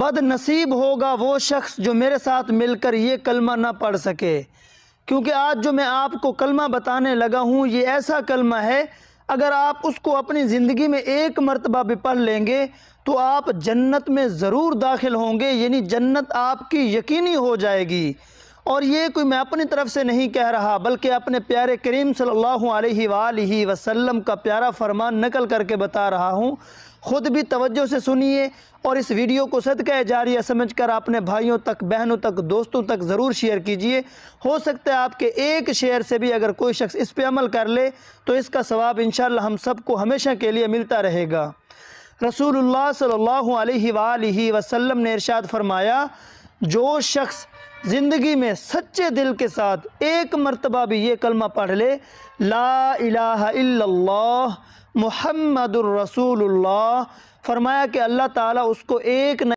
बदनसीब होगा वो शख्स जो मेरे साथ मिलकर ये कलमा ना पढ़ सके क्योंकि आज जो मैं आपको कलमा बताने लगा हूँ ये ऐसा कलमा है अगर आप उसको अपनी ज़िंदगी में एक मरतबा भी पढ़ लेंगे तो आप जन्नत में ज़रूर दाखिल होंगे यानी जन्नत आपकी यकीनी हो जाएगी और ये कोई मैं अपनी तरफ से नहीं कह रहा बल्कि अपने प्यारे करीम सल्लल्लाहु अलैहि वसल्लम का प्यारा फरमान नकल करके बता रहा हूँ ख़ुद भी तवज्जो से सुनिए और इस वीडियो को सदका जारिया समझ कर अपने भाइयों तक बहनों तक दोस्तों तक ज़रूर शेयर कीजिए हो सकता है आपके एक शेयर से भी अगर कोई शख्स इस पर अमल कर ले तो इसका सवाब इन हम सबको हमेशा के लिए मिलता रहेगा रसूलुल्लाह सल्लल्लाहु अलैहि वसल्लम ने इरशाद फरमाया जो शख्स ज़िंदगी में सच्चे दिल के साथ एक मरतबा भी ये कलमा पढ़ ले ला इलाहा इल्लल्लाह मोहम्मद रसूलुल्लाह फरमाया कि अल्लाह ताला उसको एक